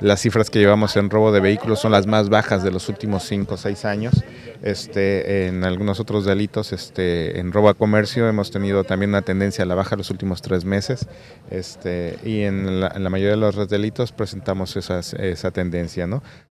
Las cifras que llevamos en robo de vehículos son las más bajas de los últimos 5 o 6 años. Este, en algunos otros delitos, este, en robo a comercio hemos tenido también una tendencia a la baja los últimos 3 meses. Este, y en la, mayoría de los delitos presentamos esa tendencia. ¿no?